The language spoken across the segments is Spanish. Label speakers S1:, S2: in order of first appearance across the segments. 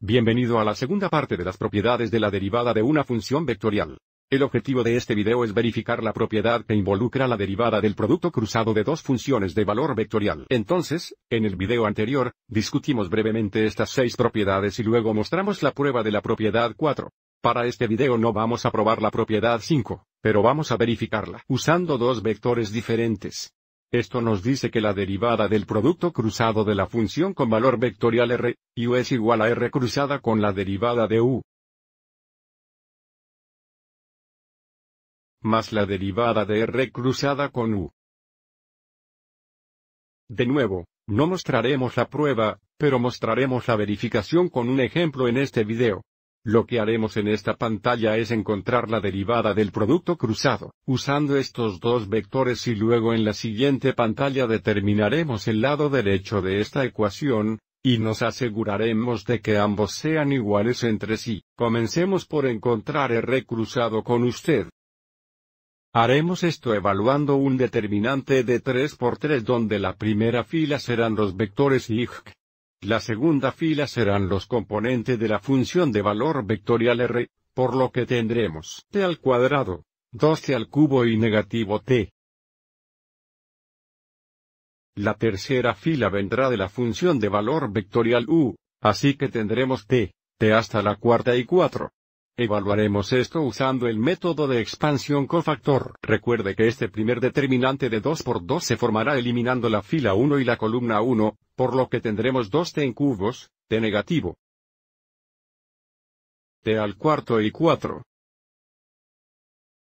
S1: Bienvenido a la segunda parte de las propiedades de la derivada de una función vectorial. El objetivo de este video es verificar la propiedad que involucra la derivada del producto cruzado de dos funciones de valor vectorial. Entonces, en el video anterior, discutimos brevemente estas seis propiedades y luego mostramos la prueba de la propiedad 4. Para este video no vamos a probar la propiedad 5, pero vamos a verificarla usando dos vectores diferentes. Esto nos dice que la derivada del producto cruzado de la función con valor vectorial r, u es igual a r cruzada con la derivada de u. Más la derivada de r cruzada con u. De nuevo, no mostraremos la prueba, pero mostraremos la verificación con un ejemplo en este video. Lo que haremos en esta pantalla es encontrar la derivada del producto cruzado, usando estos dos vectores y luego en la siguiente pantalla determinaremos el lado derecho de esta ecuación, y nos aseguraremos de que ambos sean iguales entre sí. Comencemos por encontrar R cruzado con usted. Haremos esto evaluando un determinante de 3 por 3 donde la primera fila serán los vectores y la segunda fila serán los componentes de la función de valor vectorial r, por lo que tendremos t al cuadrado, 2t al cubo y negativo t. La tercera fila vendrá de la función de valor vectorial u, así que tendremos t, t hasta la cuarta y 4. Evaluaremos esto usando el método de expansión cofactor. Recuerde que este primer determinante de 2 por 2 se formará eliminando la fila 1 y la columna 1, por lo que tendremos dos T en cubos, T negativo. T al cuarto y 4.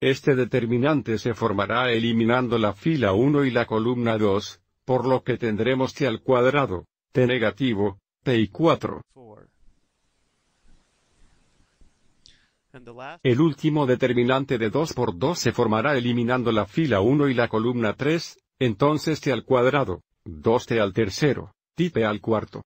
S1: Este determinante se formará eliminando la fila 1 y la columna 2, por lo que tendremos T al cuadrado, T negativo, T y 4. El último determinante de 2 por 2 se formará eliminando la fila 1 y la columna 3, entonces T al cuadrado, 2T al tercero. Tipe al cuarto.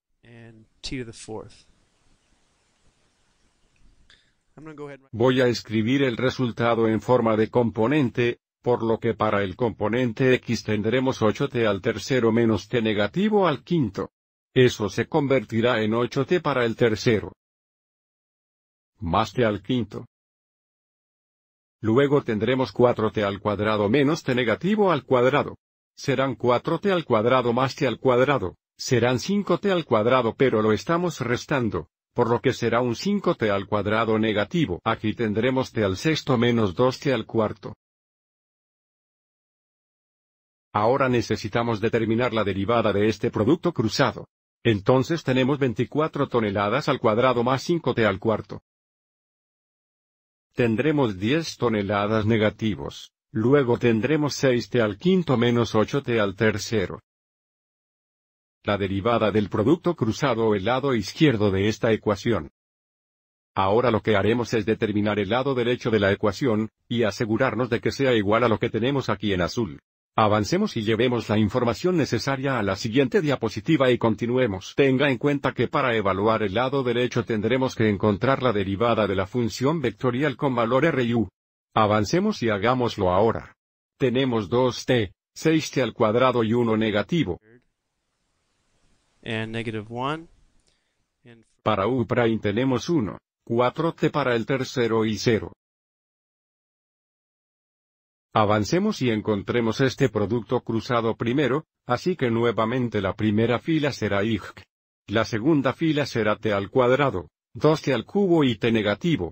S1: Voy a escribir el resultado en forma de componente, por lo que para el componente x tendremos 8t al tercero menos t negativo al quinto. Eso se convertirá en 8t para el tercero. Más t al quinto. Luego tendremos 4t al cuadrado menos t negativo al cuadrado. Serán 4t al cuadrado más t al cuadrado serán 5t al cuadrado pero lo estamos restando, por lo que será un 5t al cuadrado negativo. Aquí tendremos t al sexto menos 2t al cuarto. Ahora necesitamos determinar la derivada de este producto cruzado. Entonces tenemos 24 toneladas al cuadrado más 5t al cuarto. Tendremos 10 toneladas negativos, luego tendremos 6t al quinto menos 8t al tercero la derivada del producto cruzado o el lado izquierdo de esta ecuación. Ahora lo que haremos es determinar el lado derecho de la ecuación, y asegurarnos de que sea igual a lo que tenemos aquí en azul. Avancemos y llevemos la información necesaria a la siguiente diapositiva y continuemos. Tenga en cuenta que para evaluar el lado derecho tendremos que encontrar la derivada de la función vectorial con valor r u. Avancemos y hagámoslo ahora. Tenemos 2t, 6t al cuadrado y 1 negativo. Para prime tenemos 1, 4T para el tercero y 0. Avancemos y encontremos este producto cruzado primero, así que nuevamente la primera fila será h. La segunda fila será T al cuadrado, 2T al cubo y T negativo.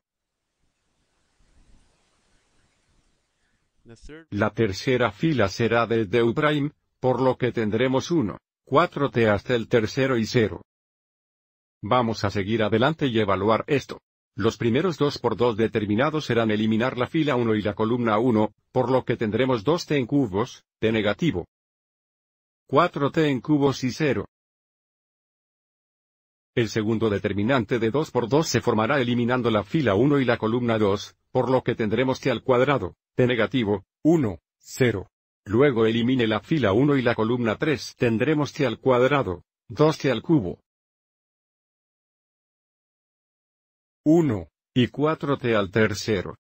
S1: La tercera fila será de D', por lo que tendremos 1, 4T hasta el tercero y 0. Vamos a seguir adelante y evaluar esto. Los primeros 2 por 2 determinados serán eliminar la fila 1 y la columna 1, por lo que tendremos 2T en cubos, T negativo. 4T en cubos y 0. El segundo determinante de 2 por 2 se formará eliminando la fila 1 y la columna 2, por lo que tendremos T al cuadrado, T negativo, 1, 0. Luego elimine la fila 1 y la columna 3. Tendremos t al cuadrado, 2t al cubo. 1, y 4t al tercero.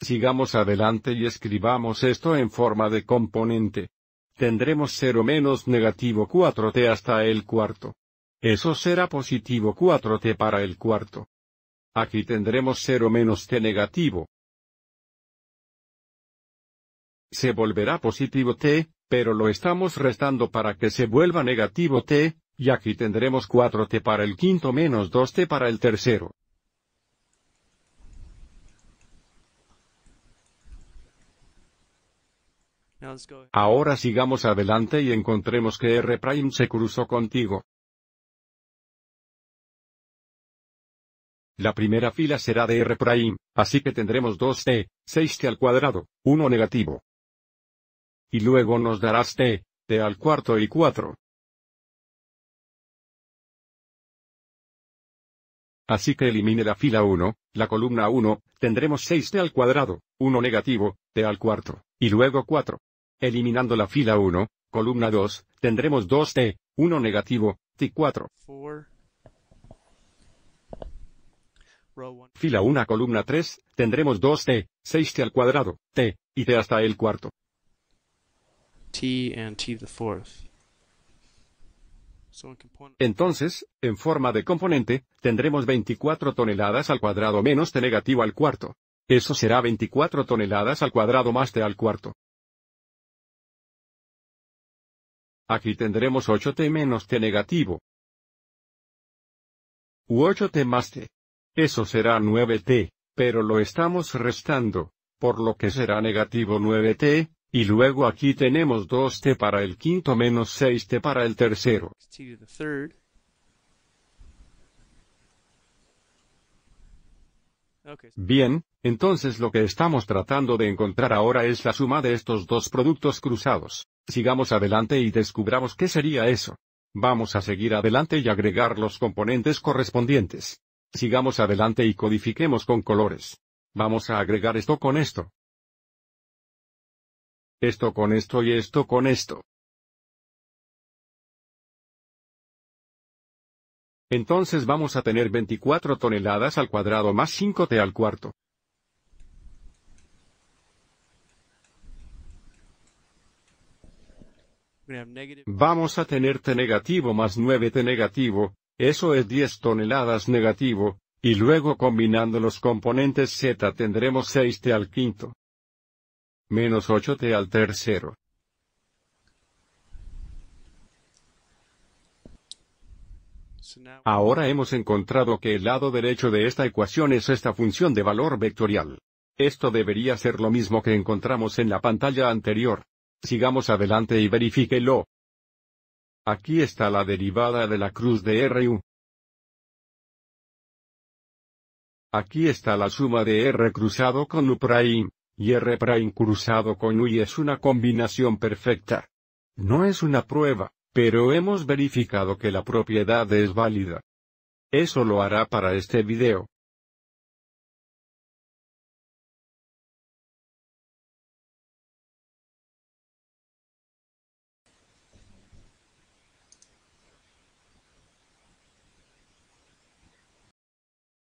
S1: Sigamos adelante y escribamos esto en forma de componente. Tendremos 0 menos negativo 4t hasta el cuarto. Eso será positivo 4t para el cuarto. Aquí tendremos 0 menos t negativo, se volverá positivo t, pero lo estamos restando para que se vuelva negativo t, y aquí tendremos 4t para el quinto menos 2t para el tercero. Ahora sigamos adelante y encontremos que R' se cruzó contigo. La primera fila será de R', así que tendremos 2t, 6t al cuadrado, 1 negativo. Y luego nos darás t, t al cuarto y 4. Así que elimine la fila 1, la columna 1, tendremos 6 t al cuadrado, 1 negativo, t al cuarto, y luego 4. Eliminando la fila 1, columna 2, tendremos 2 t, 1 negativo, t 4. Fila 1, columna 3, tendremos 2 t, 6 t al cuadrado, t, y t hasta el cuarto. Entonces, en forma de componente, tendremos 24 toneladas al cuadrado menos t negativo al cuarto. Eso será 24 toneladas al cuadrado más t al cuarto. Aquí tendremos 8t menos t negativo. U 8t más t. Eso será 9t, pero lo estamos restando, por lo que será negativo 9t, y luego aquí tenemos 2t para el quinto menos 6t para el tercero. Bien, entonces lo que estamos tratando de encontrar ahora es la suma de estos dos productos cruzados. Sigamos adelante y descubramos qué sería eso. Vamos a seguir adelante y agregar los componentes correspondientes. Sigamos adelante y codifiquemos con colores. Vamos a agregar esto con esto. Esto con esto y esto con esto. Entonces vamos a tener 24 toneladas al cuadrado más 5t al cuarto. Vamos a tener t negativo más 9t negativo, eso es 10 toneladas negativo, y luego combinando los componentes z tendremos 6t al quinto menos 8t al tercero. Ahora hemos encontrado que el lado derecho de esta ecuación es esta función de valor vectorial. Esto debería ser lo mismo que encontramos en la pantalla anterior. Sigamos adelante y verifíquelo. Aquí está la derivada de la cruz de RU. Aquí está la suma de R cruzado con U y R incrustado con UI es una combinación perfecta. No es una prueba, pero hemos verificado que la propiedad es válida. Eso lo hará para este video.